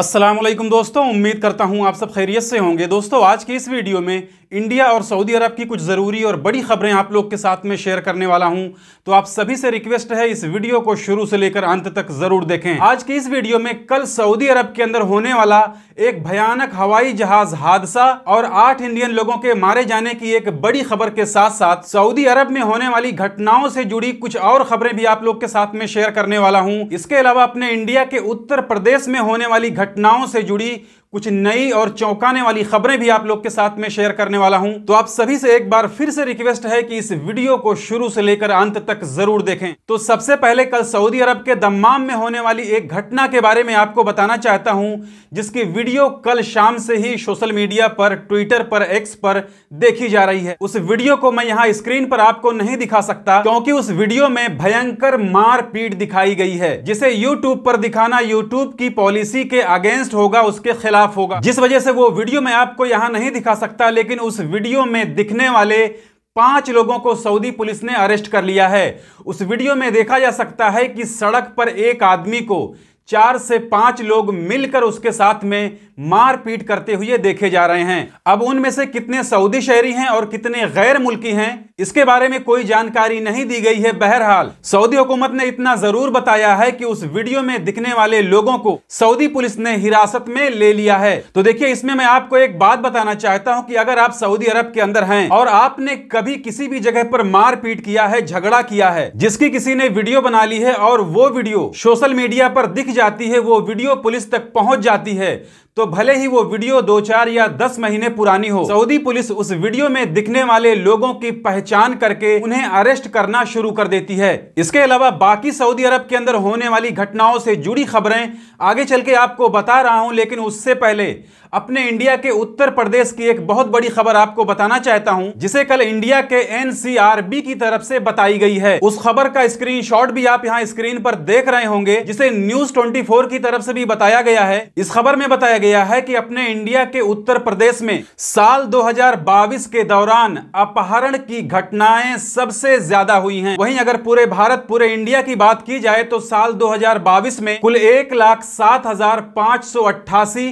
असलम दोस्तों उम्मीद करता हूँ आप सब खैरियत से होंगे दोस्तों आज की इस वीडियो में इंडिया और सऊदी अरब की कुछ ज़रूरी और बड़ी खबरें आप लोग के साथ में शेयर करने वाला हूं तो आप सभी से रिक्वेस्ट है इस वीडियो को शुरू से लेकर अंत तक ज़रूर देखें आज की इस वीडियो में कल सऊदी अरब के अंदर होने वाला एक भयानक हवाई जहाज हादसा और आठ इंडियन लोगों के मारे जाने की एक बड़ी खबर के साथ साथ सऊदी अरब में होने वाली घटनाओं से जुड़ी कुछ और खबरें भी आप लोग के साथ में शेयर करने वाला हूँ इसके अलावा अपने इंडिया के उत्तर प्रदेश में होने वाली घटनाओं से जुड़ी कुछ नई और चौंकाने वाली खबरें भी आप लोग के साथ में शेयर करने वाला हूं तो आप सभी से एक बार फिर से रिक्वेस्ट है कि इस वीडियो को शुरू से लेकर अंत तक जरूर देखें तो सबसे पहले कल सऊदी अरब के दम्माम में होने वाली एक घटना के बारे में आपको बताना चाहता हूं जिसकी वीडियो कल शाम से ही सोशल मीडिया पर ट्विटर पर एक्स पर देखी जा रही है उस वीडियो को मैं यहाँ स्क्रीन पर आपको नहीं दिखा सकता क्योंकि उस वीडियो में भयंकर मारपीट दिखाई गई है जिसे यूट्यूब पर दिखाना यूट्यूब की पॉलिसी के अगेंस्ट होगा उसके खिलाफ खिलाफ होगा जिस वजह से वो वीडियो में आपको यहां नहीं दिखा सकता लेकिन उस वीडियो में दिखने वाले पांच लोगों को सऊदी पुलिस ने अरेस्ट कर लिया है उस वीडियो में देखा जा सकता है कि सड़क पर एक आदमी को चार से पांच लोग मिलकर उसके साथ में मारपीट करते हुए देखे जा रहे हैं अब उनमें से कितने सऊदी शहरी हैं और कितने गैर मुल्की हैं इसके बारे में कोई जानकारी नहीं दी गई है बहरहाल सऊदी हुकूमत ने इतना जरूर बताया है कि उस वीडियो में दिखने वाले लोगों को सऊदी पुलिस ने हिरासत में ले लिया है तो देखिए इसमें मैं आपको एक बात बताना चाहता हूँ की अगर आप सऊदी अरब के अंदर है और आपने कभी किसी भी जगह पर मारपीट किया है झगड़ा किया है जिसकी किसी ने वीडियो बना ली है और वो वीडियो सोशल मीडिया पर दिख जाती है वो वीडियो पुलिस तक पहुंच जाती है तो भले ही वो वीडियो दो चार या दस महीने पुरानी हो सऊदी पुलिस उस वीडियो में दिखने वाले लोगों की पहचान करके उन्हें अरेस्ट करना शुरू कर देती है इसके अलावा बाकी सऊदी अरब के अंदर होने वाली घटनाओं से जुड़ी खबरें आगे चल के आपको बता रहा हूं लेकिन उससे पहले अपने इंडिया के उत्तर प्रदेश की एक बहुत बड़ी खबर आपको बताना चाहता हूं जिसे कल इंडिया के एनसीआरबी की तरफ से बताई गई है उस खबर का स्क्रीनशॉट भी आप यहाँ स्क्रीन पर देख रहे होंगे जिसे न्यूज 24 की तरफ से भी बताया गया है इस खबर में बताया गया गया है कि अपने इंडिया के उत्तर प्रदेश में साल 2022 के दौरान अपहरण की घटनाएं सबसे ज्यादा हुई हैं वहीं अगर पूरे भारत पूरे इंडिया की बात की जाए तो साल 2022 में कुल एक लाख सात हजार पांच सौ अट्ठासी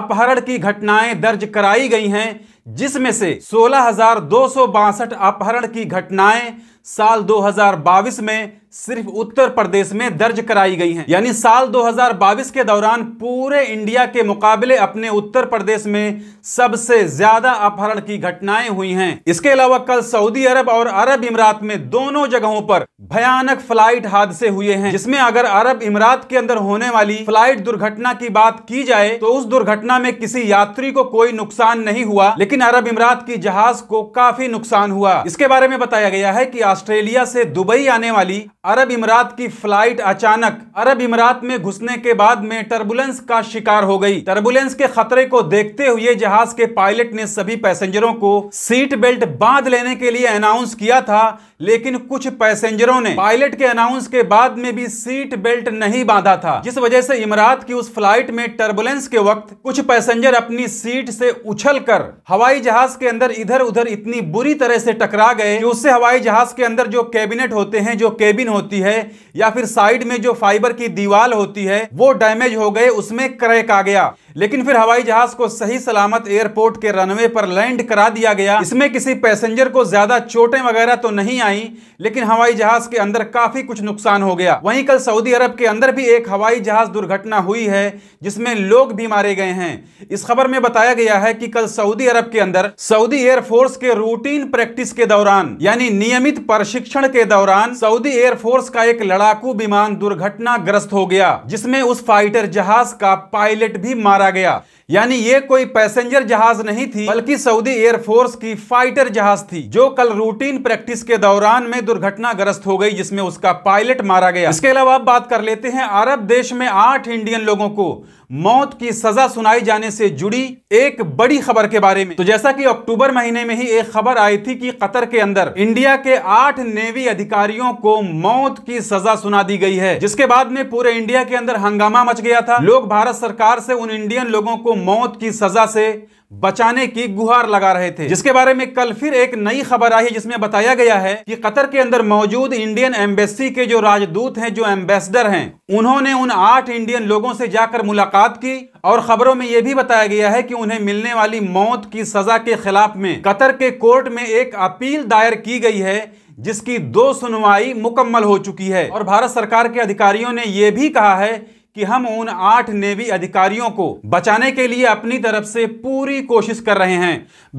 अपहरण की घटनाएं दर्ज कराई गई हैं जिसमें से सोलह अपहरण की घटनाएं साल दो में सिर्फ उत्तर प्रदेश में दर्ज कराई गई हैं यानी साल 2022 के दौरान पूरे इंडिया के मुकाबले अपने उत्तर प्रदेश में सबसे ज्यादा अपहरण की घटनाएं हुई हैं इसके अलावा कल सऊदी अरब और अरब इमरात में दोनों जगहों पर भयानक फ्लाइट हादसे हुए हैं जिसमें अगर अरब इमारत के अंदर होने वाली फ्लाइट दुर्घटना की बात की जाए तो उस दुर्घटना में किसी यात्री को कोई नुकसान नहीं हुआ लेकिन अरब इमारात की जहाज को काफी नुकसान हुआ इसके बारे में बताया गया है की ऑस्ट्रेलिया से दुबई आने वाली अरब इमारात की फ्लाइट अचानक अरब इमारात में घुसने के बाद में टर्बुलेंस का शिकार हो गई टर्बुलेंस के खतरे को देखते हुए जहाज के पायलट ने सभी पैसेंजरों को सीट बेल्ट बांध लेने के लिए अनाउंस किया था लेकिन कुछ पैसेंजरों ने पायलट के अनाउंस के बाद में भी सीट बेल्ट नहीं बांधा था जिस वजह से इमारात की उस फ्लाइट में टर्बुलेंस के वक्त कुछ पैसेंजर अपनी सीट से उछल हवाई जहाज के अंदर इधर उधर इतनी बुरी तरह से टकरा गए उससे हवाई जहाज के अंदर जो कैबिनेट होते हैं जो केबिन होती है या फिर साइड में जो फाइबर की दीवार होती है वो डैमेज हो गए उसमें क्रैक आ गया लेकिन फिर हवाई जहाज को सही सलामत एयरपोर्ट के रनवे पर लैंड करा दिया गया इसमें किसी पैसेंजर को ज्यादा चोटें वगैरह तो नहीं आई लेकिन हवाई जहाज के अंदर काफी कुछ नुकसान हो गया वहीं कल सऊदी अरब के अंदर भी एक हवाई जहाज दुर्घटना हुई है जिसमें लोग भी मारे गए हैं इस खबर में बताया गया है कि कल सऊदी अरब के अंदर सऊदी एयरफोर्स के रूटीन प्रैक्टिस के दौरान यानी नियमित प्रशिक्षण के दौरान सऊदी एयरफोर्स का एक लड़ाकू विमान दुर्घटनाग्रस्त हो गया जिसमे उस फाइटर जहाज का पायलट भी मारा आ गया यानी ये कोई पैसेंजर जहाज नहीं थी बल्कि सऊदी एयरफोर्स की फाइटर जहाज थी जो कल रूटीन प्रैक्टिस के दौरान में दुर्घटनाग्रस्त हो गई जिसमें उसका पायलट मारा गया इसके अलावा अब बात कर लेते हैं अरब देश में आठ इंडियन लोगों को मौत की सजा सुनाई जाने से जुड़ी एक बड़ी खबर के बारे में तो जैसा कि अक्टूबर महीने में ही एक खबर आई थी कि कतर के अंदर इंडिया के आठ नेवी अधिकारियों को मौत की सजा सुना दी गई है जिसके बाद में पूरे इंडिया के अंदर हंगामा मच गया था लोग भारत सरकार से उन इंडियन लोगों को मौत की सजा से बचाने की गुहार लगा रहे थे जिसके बारे में कल फिर एक नई खबर आई है जिसमें बताया गया है कि कतर के अंदर मौजूद इंडियन एम्बेसी के जो राजदूत हैं जो एम्बेसडर हैं उन्होंने उन आठ इंडियन लोगों से जाकर मुलाकात की और खबरों में यह भी बताया गया है कि उन्हें मिलने वाली मौत की सजा के खिलाफ में कतर के कोर्ट में एक अपील दायर की गई है जिसकी दो सुनवाई मुकम्मल हो चुकी है और भारत सरकार के अधिकारियों ने यह भी कहा है कि हम उन आठ नेवी अधिकारियों को बचाने के लिए अपनी तरफ से पूरी कोशिश कर रहे हैं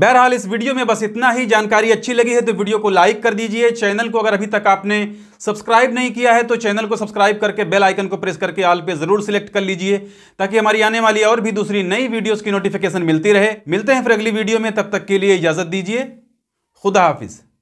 बहरहाल इस वीडियो में बस इतना ही जानकारी अच्छी लगी है तो वीडियो को लाइक कर दीजिए चैनल को अगर अभी तक आपने सब्सक्राइब नहीं किया है तो चैनल को सब्सक्राइब करके बेल आइकन को प्रेस करके ऑल पे जरूर सिलेक्ट कर लीजिए ताकि हमारी आने वाली और भी दूसरी नई वीडियोज की नोटिफिकेशन मिलती रहे मिलते हैं फिर अगली वीडियो में तब तक के लिए इजाजत दीजिए खुदा हाफिज़